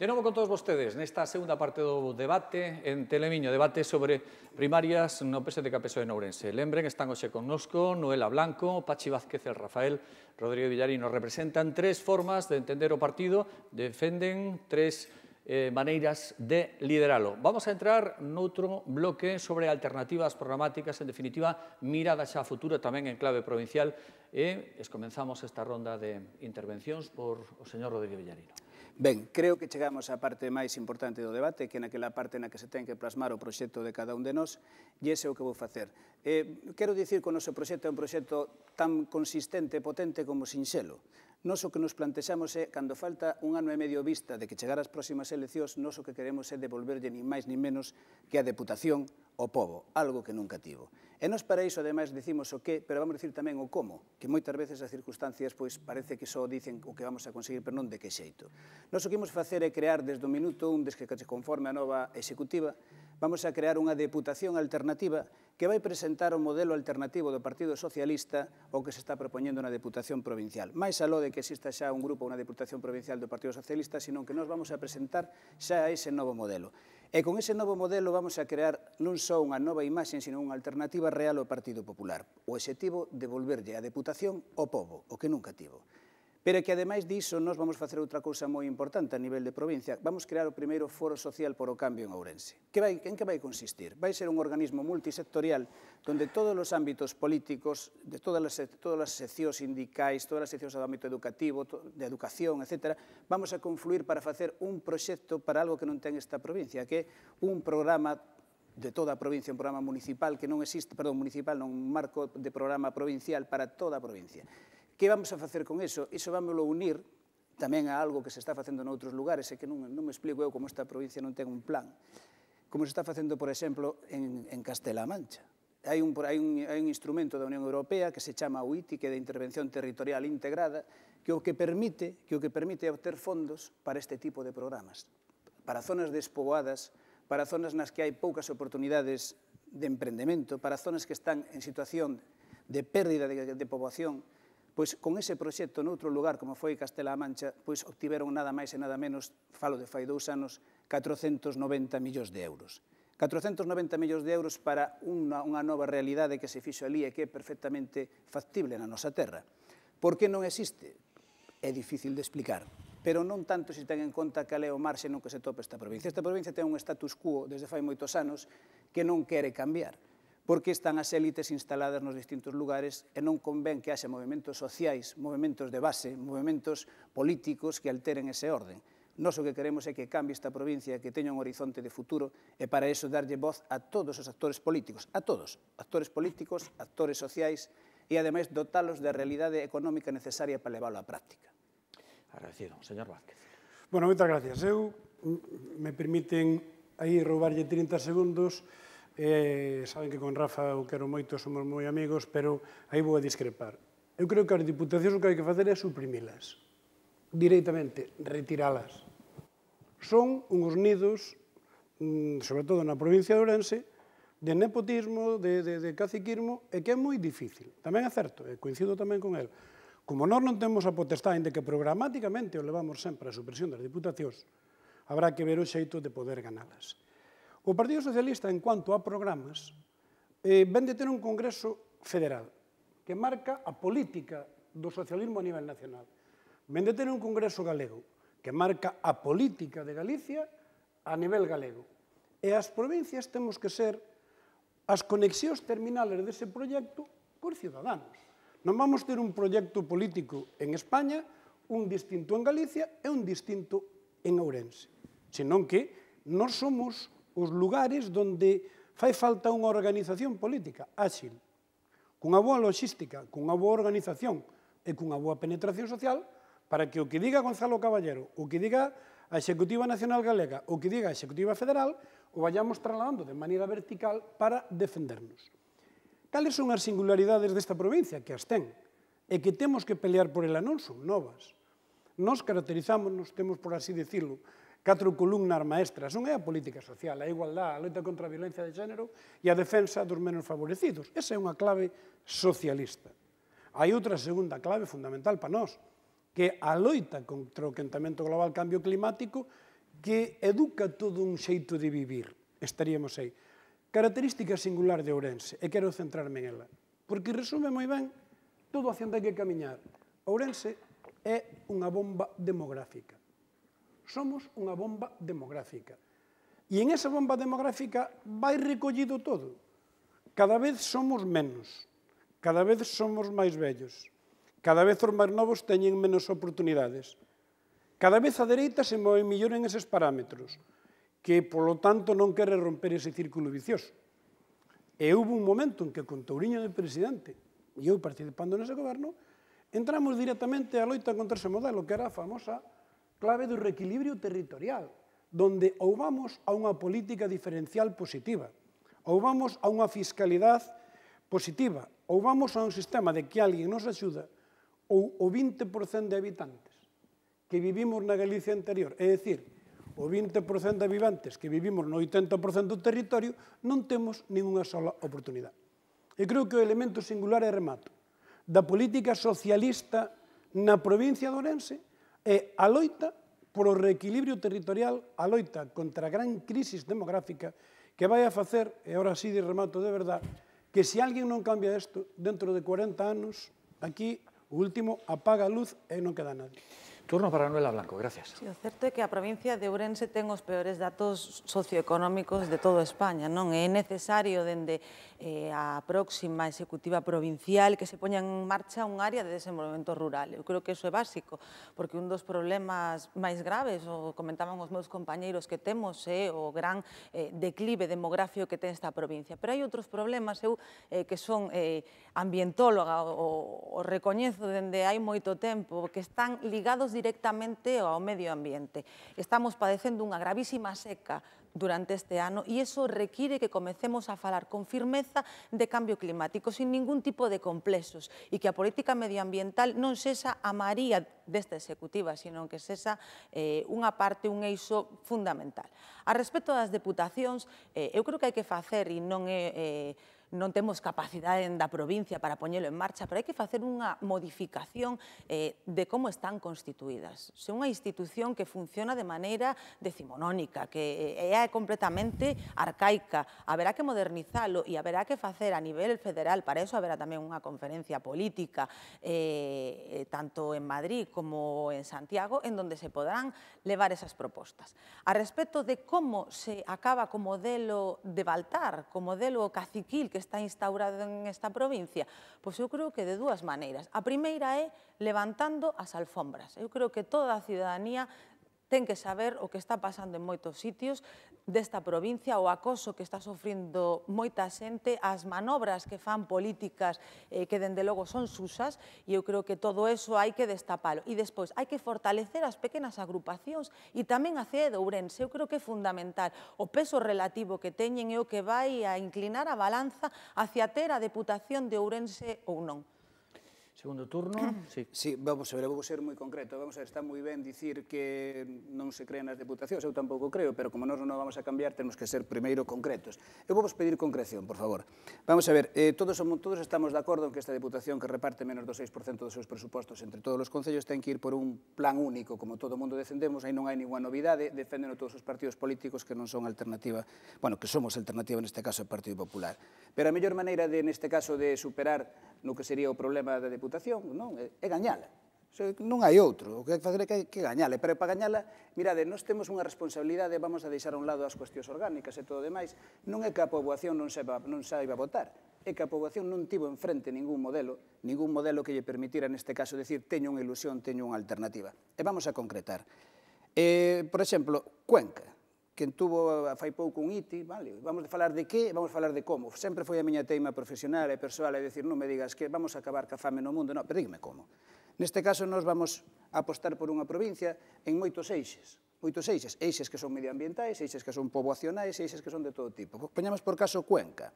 De novo con todos vostedes nesta segunda parte do debate en Telemiño, debate sobre primarias no PSDK PSOE en Ourense. Lembren, están hoxe connosco Noela Blanco, Pachi Vázquez e Rafael Rodrigo Villarín. Nos Representan tres formas de entender o partido, defenden tres eh, maneiras de lideralo. Vamos a entrar noutro bloque sobre alternativas programáticas, en definitiva, mirada xa a futuro tamén en clave provincial. E comenzamos esta ronda de intervencións por o señor Rodrigo Villarino. Ben, creo que chegamos á parte máis importante do debate, que é naquela parte na que se ten que plasmar o proxecto de cada un de nós, e ese é o que vou facer. Eh, quero dicir que o noso proxecto é un proxecto tan consistente e potente como sinxelo. Nos o que nos plantexamos é, cando falta un ano e medio vista de que chegar as próximas eleccións, nos o que queremos é devolverlle nin máis nin menos que a deputación ao povo, algo que nunca tivo. E nos para iso, ademais, dicimos o que, pero vamos dicir tamén o como, que moitas veces as circunstancias pois parece que só dicen o que vamos a conseguir, pero non de que xeito. Nos o que imos facer é crear desde o minuto un desde que se conforme a nova executiva vamos a crear unha deputación alternativa que vai presentar o modelo alternativo do Partido Socialista o que se está propoñendo na Deputación Provincial. Mais aló de que exista xa un grupo, ou unha Deputación Provincial do Partido Socialista, sino que nós vamos a presentar xa ese novo modelo. E con ese novo modelo vamos a crear non só unha nova imaxe, sino unha alternativa real ao Partido Popular. O exetivo de volverlle a Deputación ao povo, o que nunca tivo. Pero que ademais diso nos vamos facer outra cousa moi importante a nivel de provincia. Vamos crear o primeiro foro social por o cambio en Ourense. Que vai, en que vai consistir? Vai ser un organismo multisectorial donde todos os ámbitos políticos, de todas as, todas as seccións sindicais, todas as seccións do ámbito educativo, de educación, etc., vamos a confluir para facer un proxecto para algo que non ten esta provincia, que é un programa de toda a provincia, un programa municipal que non existe, perdón, municipal, non un marco de programa provincial para toda a provincia. Que vamos a facer con iso? Iso a unir tamén a algo que se está facendo noutros lugares, e que non, non me explico eu como esta provincia non ten un plan. Como se está facendo, por exemplo, en, en Castela Mancha. Hai un, hai, un, hai un instrumento da Unión Europea que se chama UITI, que é de Intervención Territorial Integrada, que o que permite, que o que permite obter fondos para este tipo de programas, para zonas despoboadas, para zonas nas que hai poucas oportunidades de emprendemento, para zonas que están en situación de pérdida de, de poboación, pois con ese proxecto noutro lugar como foi Castela-A Mancha, pois obtiveron nada máis e nada menos, falo de fai dous anos, 490 millóns de euros. 490 millóns de euros para unha, unha nova realidade que se fixo ali e que é perfectamente factible na nosa terra. Por que non existe? É difícil de explicar, pero non tanto se ten en conta cal é o marxe no que se topa esta provincia. Esta provincia ten un status quo desde fai moitos anos que non quere cambiar porque están as élites instaladas nos distintos lugares e non convén que haxe movimentos sociais, movimentos de base, movimentos políticos que alteren ese orden. Nos o que queremos é que cambie esta provincia, que teña un horizonte de futuro e para eso darlle voz a todos os actores políticos, a todos, actores políticos, actores sociais e ademais dotalos da realidade económica necesaria para leválo á práctica. Agradecido. Señor Vázquez. Bueno, moitas gracias. Eu mm, me permiten aí roubarlle 30 segundos eh, saben que con Rafa o quero moito, somos moi amigos, pero aí vou a discrepar. Eu creo que as diputacións o que hai que facer é suprimilas, directamente, retiralas. Son uns nidos, mm, sobre todo na provincia de Ourense, de nepotismo, de, de, de caciquismo, e que é moi difícil. Tamén é certo, e coincido tamén con el. Como nós non temos a potestade, de que programáticamente o levamos sempre a supresión das diputacións, habrá que ver o xeito de poder ganalas. O Partido Socialista, en cuanto a programas, eh, ven de ter un Congreso federal que marca a política do socialismo a nivel nacional. Ven de ter un Congreso galego que marca a política de Galicia a nivel galego. E as provincias temos que ser as conexións terminales dese proxecto cos ciudadanos. Non vamos ter un proxecto político en España, un distinto en Galicia e un distinto en Ourense, senón que non somos os lugares onde fai falta unha organización política áxil, cunha boa logística, cunha boa organización e cunha boa penetración social para que o que diga Gonzalo Caballero, o que diga a Executiva Nacional Galega, o que diga a Executiva Federal, o vayamos trasladando de maneira vertical para defendernos. Cales son as singularidades desta provincia? Que as ten. E que temos que pelear por ela non son novas. Nos caracterizámonos, temos por así decirlo, catro columnas maestras. non é a política social, a igualdade, a loita contra a violencia de género e a defensa dos menos favorecidos. Esa é unha clave socialista. Hai outra segunda clave fundamental para nós, que é a loita contra o quentamento global cambio climático que educa todo un xeito de vivir. Estaríamos aí. Característica singular de Ourense, e quero centrarme en ela, porque resume moi ben todo a onde que camiñar. Ourense é unha bomba demográfica. Somos unha bomba demográfica. E en esa bomba demográfica vai recollido todo. Cada vez somos menos, cada vez somos máis vellos, cada vez os máis novos teñen menos oportunidades. Cada vez a dereita se move millón en eses parámetros, que, polo tanto, non quere romper ese círculo vicioso. E houve un momento en que, con Touriño de presidente, e eu participando nese goberno, entramos directamente á loita contra ese modelo, que era a famosa clave do reequilibrio territorial, donde ou vamos a unha política diferencial positiva, ou vamos a unha fiscalidade positiva, ou vamos a un sistema de que alguén nos axuda, ou o 20% de habitantes que vivimos na Galicia anterior, é dicir, o 20% de habitantes que vivimos no 80% do territorio, non temos ninguna sola oportunidade. E creo que o elemento singular é remato da política socialista na provincia de Orense é a loita polo reequilibrio territorial, a loita contra a gran crisis demográfica que vai a facer, e ahora sí de remato de verdad, que se alguén non cambia isto, dentro de 40 anos, aquí, o último, apaga a luz e non queda nadie. Turno para Anuela Blanco, gracias. Sí, o certo é que a provincia de Ourense ten os peores datos socioeconómicos de toda España, non? É necesario dende eh, a próxima executiva provincial que se poña en marcha un área de desenvolvemento rural. Eu creo que iso é básico, porque un dos problemas máis graves, o comentaban os meus compañeiros que temos, é eh, o gran eh, declive demográfico que ten esta provincia. Pero hai outros problemas, eu eh, que son eh, ambientóloga, o, o recoñezo dende hai moito tempo, que están ligados directamente ao medio ambiente. Estamos padecendo unha gravísima seca durante este ano e iso require que comecemos a falar con firmeza de cambio climático, sin ningún tipo de complexos, e que a política medioambiental non sexa a maría desta executiva, sino que sexa eh, unha parte, un eixo fundamental. A respecto das deputacións, eh, eu creo que hai que facer, e non é... Eh, non temos capacidade da provincia para poñelo en marcha, pero hai que facer unha modificación eh, de como están constituídas. Se unha institución que funciona de maneira decimonónica, que eh, é completamente arcaica, haberá que modernizalo e haberá que facer a nivel federal, para eso haberá tamén unha conferencia política, eh, eh, tanto en Madrid como en Santiago, en donde se podrán levar esas propostas. A respecto de como se acaba co modelo de Baltar, co modelo caciquil que está instaurado en esta provincia? Pois eu creo que de dúas maneiras. A primeira é levantando as alfombras. Eu creo que toda a ciudadanía ten que saber o que está pasando en moitos sitios desta provincia, o acoso que está sofrindo moita xente, as manobras que fan políticas eh, que dende logo son susas, e eu creo que todo eso hai que destapalo. E despois, hai que fortalecer as pequenas agrupacións e tamén a CEDO, Ourense, eu creo que é fundamental. O peso relativo que teñen é o que vai a inclinar a balanza hacia ter a Deputación de Ourense ou non. Segundo turno, sí. Sí, vamos a ver, vou ser moi concreto. Vamos a ver, está moi ben dicir que non se creen as deputacións, eu tampouco creo, pero como nós non vamos a cambiar, temos que ser primeiro concretos. Eu vou vos pedir concreción, por favor. Vamos a ver, eh, todos, somos, todos estamos de acordo en que esta deputación que reparte menos do 6% dos seus presupostos entre todos os concellos ten que ir por un plan único, como todo mundo defendemos, aí non hai ninguna novidade, defenden todos os partidos políticos que non son alternativa, bueno, que somos alternativa neste caso ao Partido Popular. Pero a mellor maneira de, neste caso, de superar no que sería o problema da deputación Deputación, non? É, gañala. non hai outro, o que hai que facer é que, gañala. Pero para gañala, mirade, nós temos unha responsabilidade, vamos a deixar a un lado as cuestións orgánicas e todo o demais, non é que a poboación non saiba, non saiba votar, é que a poboación non tivo enfrente ningún modelo, ningún modelo que lle permitira neste caso decir teño unha ilusión, teño unha alternativa. E vamos a concretar. Eh, por exemplo, Cuenca quen tuvo fai pouco un ITI, vale, vamos a falar de que, vamos a falar de como. Sempre foi a miña teima profesional e persoal é dicir, non me digas que vamos a acabar ca fame no mundo, non, pero dígame como. Neste caso, nós vamos a apostar por unha provincia en moitos eixes, moitos eixes, eixes que son medioambientais, eixes que son poboacionais, eixes que son de todo tipo. Pois, poñamos por caso Cuenca.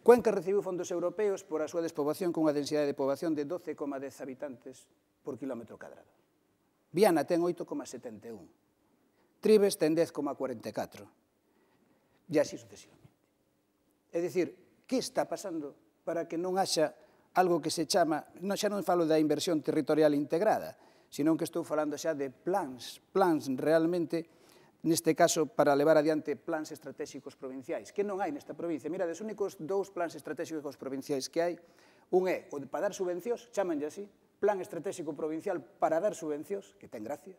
Cuenca recibiu fondos europeos por a súa despoboación cunha densidade de poboación de 12,10 habitantes por kilómetro cadrado. Viana ten 8,71 Tribes ten 10,44. E así sucesivamente. É dicir, que está pasando para que non haxa algo que se chama, non, xa non falo da inversión territorial integrada, senón que estou falando xa de plans, plans realmente neste caso, para levar adiante plans estratégicos provinciais, que non hai nesta provincia. Mira, dos únicos dous plans estratégicos provinciais que hai, un é o de para dar subvencións, chamanlle así, plan estratégico provincial para dar subvencións, que ten gracia,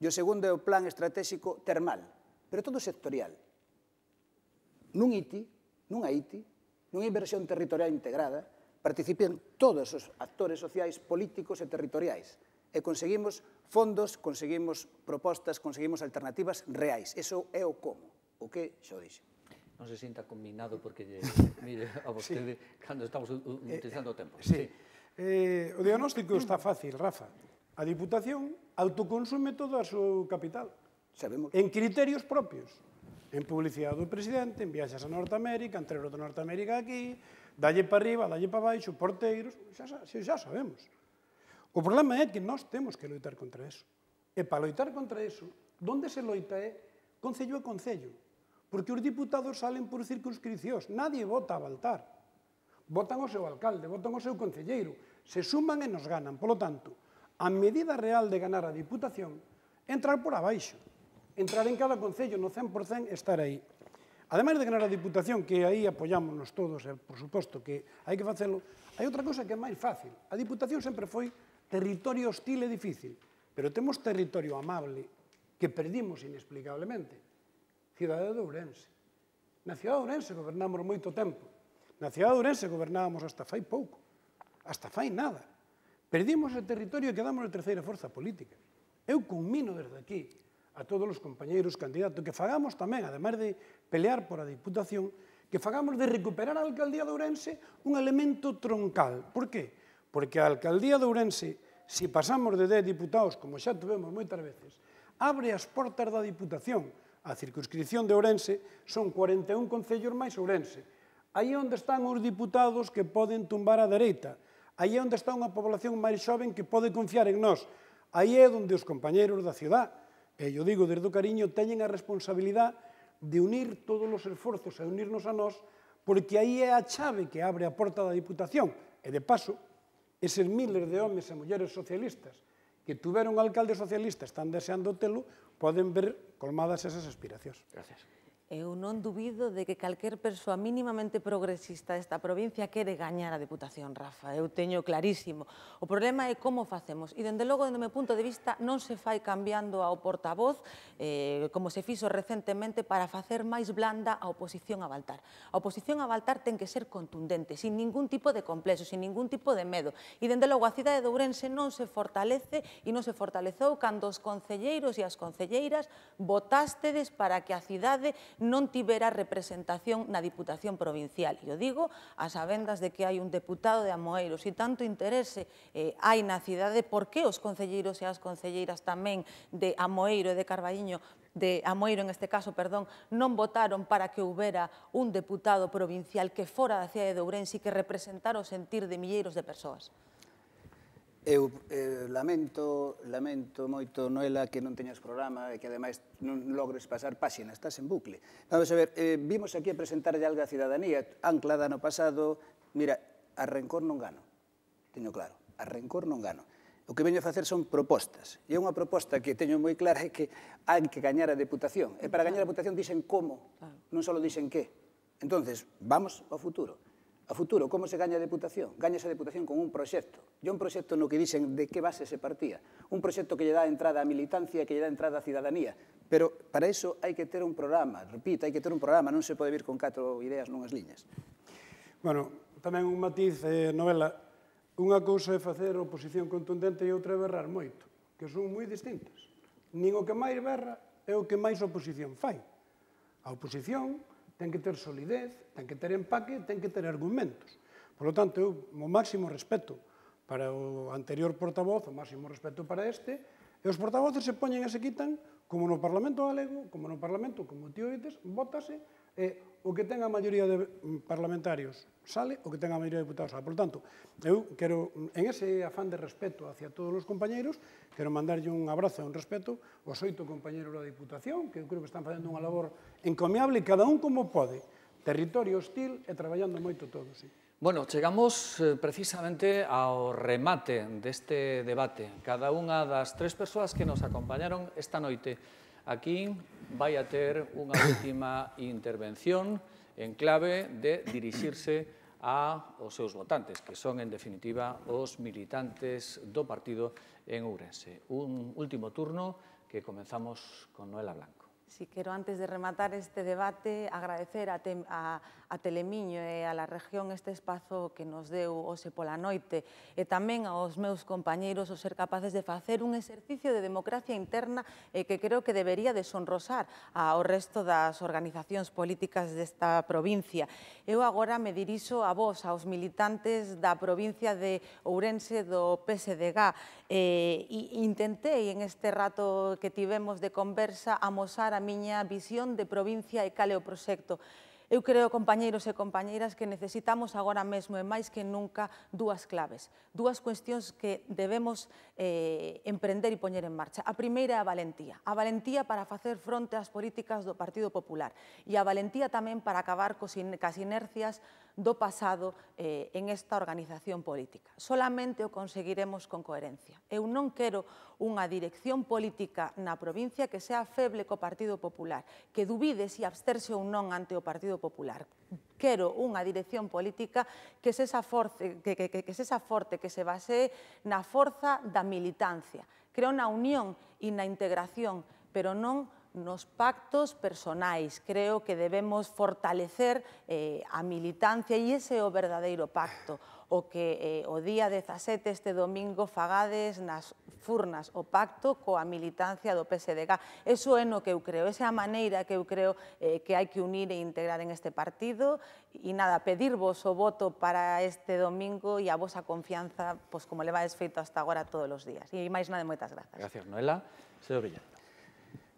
E o segundo é o plan estratégico termal, pero todo sectorial. Nun ITI, nun AITI, nunha inversión territorial integrada, participen todos os actores sociais, políticos e territoriais. E conseguimos fondos, conseguimos propostas, conseguimos alternativas reais. Eso é o como, o que xo dixen non se sinta combinado porque lle, mire a vostede sí. cando estamos utilizando o tempo. Sí. sí. Eh, o diagnóstico está fácil, Rafa. A Diputación autoconsume todo o seu capital. Sabemos. En criterios propios. En publicidade do presidente, en viaxas a Norteamérica, en treros de Norteamérica aquí, dalle para arriba, dalle para baixo, porteiros, xa, xa, xa sabemos. O problema é que nós temos que loitar contra eso. E para loitar contra eso, donde se loita é concello a concello. Porque os diputados salen por circunscripcións, nadie vota a Baltar. Votan o seu alcalde, votan o seu concelleiro, se suman e nos ganan. Polo tanto, a medida real de ganar a Diputación, entrar por abaixo, entrar en cada Concello no 100% estar aí. Ademais de ganar a Diputación, que aí apoiámonos todos, e eh, por suposto que hai que facelo, hai outra cosa que é máis fácil. A Diputación sempre foi territorio hostil e difícil, pero temos territorio amable que perdimos inexplicablemente. Cidade de Ourense. Na cidade de Ourense gobernamos moito tempo. Na cidade de Ourense gobernábamos hasta fai pouco, hasta fai nada. Perdimos o territorio e quedamos a terceira forza política. Eu conmino desde aquí a todos os compañeiros candidatos que fagamos tamén, además de pelear por a Diputación, que fagamos de recuperar a Alcaldía de Ourense un elemento troncal. Por qué? Porque a Alcaldía de Ourense, se pasamos de 10 diputados, como xa tuvemos moitas veces, abre as portas da Diputación. A circunscripción de Ourense son 41 concellos máis Ourense. Aí onde están os diputados que poden tumbar a dereita, Aí é onde está unha población máis xoven que pode confiar en nós. Aí é onde os compañeros da ciudad, e eu digo desde o cariño, teñen a responsabilidade de unir todos os esforzos e unirnos a nós, porque aí é a chave que abre a porta da Diputación. E de paso, eses miles de homes e mulleres socialistas que tuveron alcalde socialista están deseando telo, poden ver colmadas esas aspiracións. Gracias. Eu non dubido de que calquer persoa mínimamente progresista desta provincia quere gañar a Deputación, Rafa. Eu teño clarísimo. O problema é como facemos. E, dende logo, dende o meu punto de vista, non se fai cambiando ao portavoz, eh, como se fixo recentemente, para facer máis blanda a oposición a Baltar. A oposición a Baltar ten que ser contundente, sin ningún tipo de complexo, sin ningún tipo de medo. E, dende logo, a cidade de Ourense non se fortalece e non se fortaleceu cando os concelleiros e as concelleiras votastedes para que a cidade non tibera representación na Diputación Provincial. E o digo a sabendas de que hai un deputado de Amoeiros e tanto interese eh, hai na cidade, por que os concelleiros e as concelleiras tamén de Amoeiro e de Carballiño de Amoeiro, en este caso, perdón, non votaron para que houbera un deputado provincial que fora da cidade de Ourense e que representara o sentir de milleiros de persoas. Eu eh, lamento, lamento moito, Noela, que non teñas programa e que ademais non logres pasar páxina, estás en bucle. Vamos a ver, eh, vimos aquí a presentar algo a cidadanía, anclada no pasado, mira, a rencor non gano, teño claro, a rencor non gano. O que veño a facer son propostas. E unha proposta que teño moi clara é que hai que gañar a deputación. E para gañar a deputación dicen como, non só dicen que. Entonces, vamos ao futuro. A futuro, como se gaña a deputación? Gaña esa deputación con un proxecto. E un proxecto no que dicen de que base se partía. Un proxecto que lle dá entrada a militancia, que lle dá entrada a cidadanía. Pero para iso hai que ter un programa, repito, hai que ter un programa, non se pode vir con catro ideas nunhas liñas. Bueno, tamén un matiz, eh, novela, unha cousa é facer oposición contundente e outra é berrar moito, que son moi distintas. Nin o que máis berra é o que máis oposición fai. A oposición ten que ter solidez, ten que ter empaque, ten que ter argumentos. Por lo tanto, eu o máximo respeto para o anterior portavoz, o máximo respeto para este, e os portavoces se poñen e se quitan, como no Parlamento galego, como no Parlamento, como ti dices, votase e eh, o que ten a maioría de parlamentarios sale, o que ten a maioría de deputados sale. Por tanto, eu quero, en ese afán de respeto hacia todos os compañeros, quero mandarlle un abrazo e un respeto aos oito compañeros da Diputación, que eu creo que están facendo unha labor encomiable, cada un como pode, territorio hostil e traballando moito todos. Sí. Bueno, chegamos eh, precisamente ao remate deste debate. Cada unha das tres persoas que nos acompañaron esta noite Aquí vai a ter unha última intervención en clave de dirixirse a os seus votantes, que son, en definitiva, os militantes do partido en Ourense. Un último turno que comenzamos con Noela Blanco. Si quero, antes de rematar este debate, agradecer a, te, a, a Telemiño e a la región este espazo que nos deu hoxe pola noite e tamén aos meus compañeiros o ser capaces de facer un exercicio de democracia interna e que creo que debería desonrosar ao resto das organizacións políticas desta provincia. Eu agora me dirixo a vos, aos militantes da provincia de Ourense do PSDG Eh, e intentei en este rato que tivemos de conversa amosar a miña visión de provincia e cale o proxecto. Eu creo, compañeiros e compañeiras, que necesitamos agora mesmo e máis que nunca dúas claves, dúas cuestións que debemos eh, emprender e poñer en marcha. A primeira é a valentía, a valentía para facer fronte ás políticas do Partido Popular e a valentía tamén para acabar cas inercias do pasado eh, en esta organización política. Solamente o conseguiremos con coherencia. Eu non quero unha dirección política na provincia que sea feble co Partido Popular, que dubide se absterse ou non ante o Partido Popular. Quero unha dirección política que sexa forte, que, que, que, que, sexa forte, que se base na forza da militancia. Creo na unión e na integración, pero non nos pactos personais. Creo que debemos fortalecer eh, a militancia e ese é o verdadeiro pacto o que eh, o día 17 este domingo fagades nas furnas o pacto coa militancia do PSDG. Eso é no que eu creo, esa é a maneira que eu creo eh, que hai que unir e integrar en este partido e nada, pedirvos o voto para este domingo e a vosa confianza, pois como levades feito hasta agora todos os días. E máis nada, moitas grazas. Gracias, Noela. Señor Villando.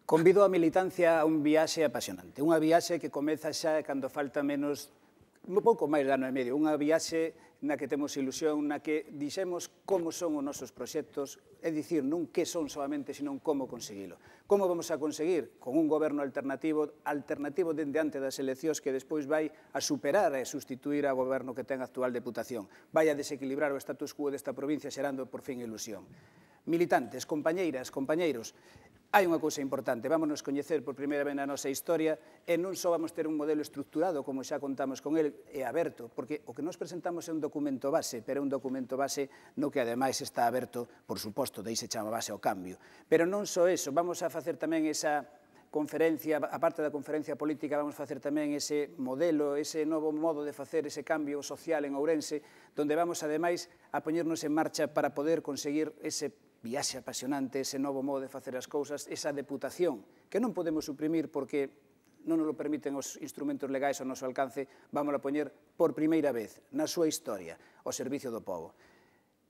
Convido a militancia a un viaxe apasionante, unha viaxe que comeza xa cando falta menos un pouco máis de ano e medio, unha viaxe na que temos ilusión, na que dixemos como son os nosos proxectos, é dicir, non que son solamente, senón como conseguilo. Como vamos a conseguir? Con un goberno alternativo, alternativo dende ante das eleccións que despois vai a superar e sustituir ao goberno que ten a actual deputación. Vai a desequilibrar o status quo desta provincia xerando por fin ilusión. Militantes, compañeiras, compañeiros, Hai unha cousa importante, vámonos coñecer por primeira vez na nosa historia e non só vamos ter un modelo estructurado como xa contamos con el e aberto, porque o que nos presentamos é un documento base, pero é un documento base no que ademais está aberto, por suposto, de aí se chama base ao cambio. Pero non só eso, vamos a facer tamén esa conferencia, a parte da conferencia política, vamos facer tamén ese modelo, ese novo modo de facer ese cambio social en Ourense, donde vamos, ademais, a poñernos en marcha para poder conseguir ese viaxe apasionante, ese novo modo de facer as cousas, esa deputación, que non podemos suprimir porque non nos lo permiten os instrumentos legais ao noso alcance, vamos a poñer por primeira vez na súa historia o servicio do povo.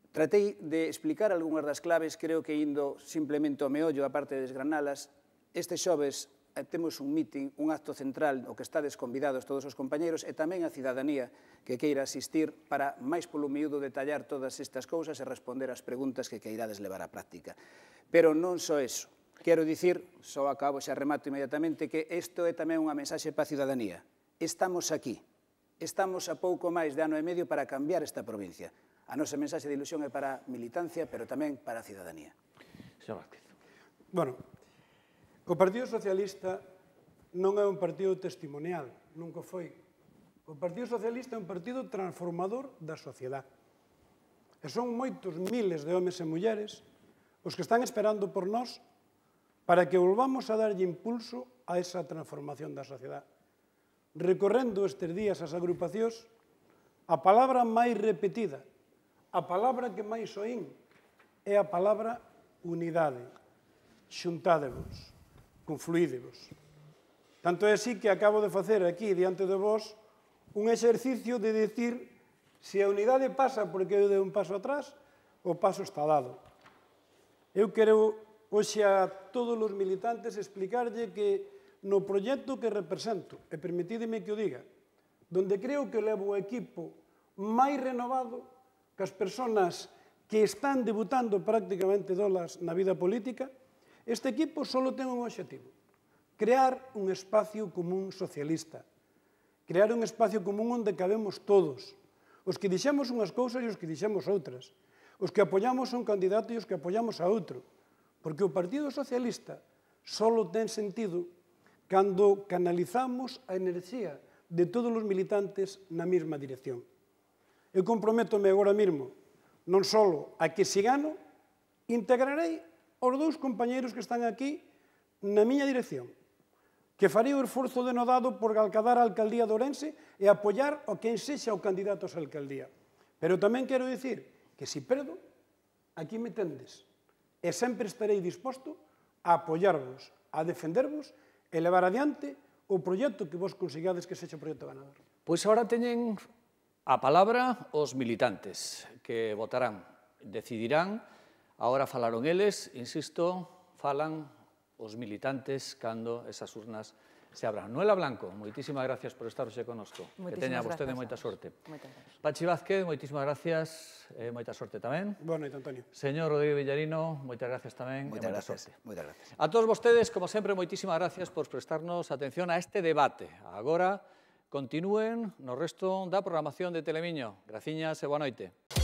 Tratei de explicar algunhas das claves, creo que indo simplemente ao meollo, aparte de desgranalas, este xoves Eh, temos un mitin, un acto central no que estades convidados todos os compañeiros e tamén a cidadanía que queira asistir para máis polo miúdo detallar todas estas cousas e responder as preguntas que queirades levar á práctica. Pero non só eso. Quero dicir, só acabo xa remato inmediatamente, que isto é tamén unha mensaxe para a cidadanía. Estamos aquí. Estamos a pouco máis de ano e medio para cambiar esta provincia. A nosa mensaxe de ilusión é para a militancia, pero tamén para a cidadanía. Señor Vázquez. Bueno, O Partido Socialista non é un partido testimonial, nunca foi. O Partido Socialista é un partido transformador da sociedade. E son moitos miles de homes e mulleres os que están esperando por nós para que volvamos a darlle impulso a esa transformación da sociedade. Recorrendo estes días as agrupacións, a palabra máis repetida, a palabra que máis oín, é a palabra unidade. Xuntádevos confluídevos. Tanto é así que acabo de facer aquí, diante de vos, un exercicio de decir se a unidade pasa porque eu dei un paso atrás, o paso está dado. Eu quero hoxe a todos os militantes explicarlle que no proxecto que represento, e permitideme que o diga, donde creo que levo o equipo máis renovado que as persoas que están debutando prácticamente dolas na vida política, Este equipo só ten un objetivo, crear un espacio común socialista, crear un espacio común onde cabemos todos, os que dixemos unhas cousas e os que dixemos outras, os que apoyamos a un candidato e os que apoyamos a outro, porque o Partido Socialista só ten sentido cando canalizamos a enerxía de todos os militantes na mesma dirección. Eu comprometome agora mesmo non só a que si gano, integrarei os dous compañeiros que están aquí na miña dirección, que faría o esforzo denodado por galcadar a alcaldía de Ourense e apoiar o quen sexa o candidato á alcaldía. Pero tamén quero dicir que se perdo, aquí me tendes e sempre estarei disposto a apoiarvos, a defendervos e levar adiante o proxecto que vos consigades que sexa o proxecto ganador. Pois agora teñen a palabra os militantes que votarán, decidirán Ahora falaron eles, insisto, falan os militantes cando esas urnas se abran. Noela Blanco, moitísimas gracias por estar hoxe conosco. Moitísimas que teña vostede moita sorte. Moitas Pachi Vázquez, moitísimas gracias, eh, moita sorte tamén. Boa noite, Antonio. Señor Rodrigo Villarino, moitas gracias tamén moitas e moita gracias, sorte. Moitas gracias. A todos vostedes, como sempre, moitísimas gracias por prestarnos atención a este debate. Agora, continúen no resto da programación de Telemiño. Graciñas e boa noite.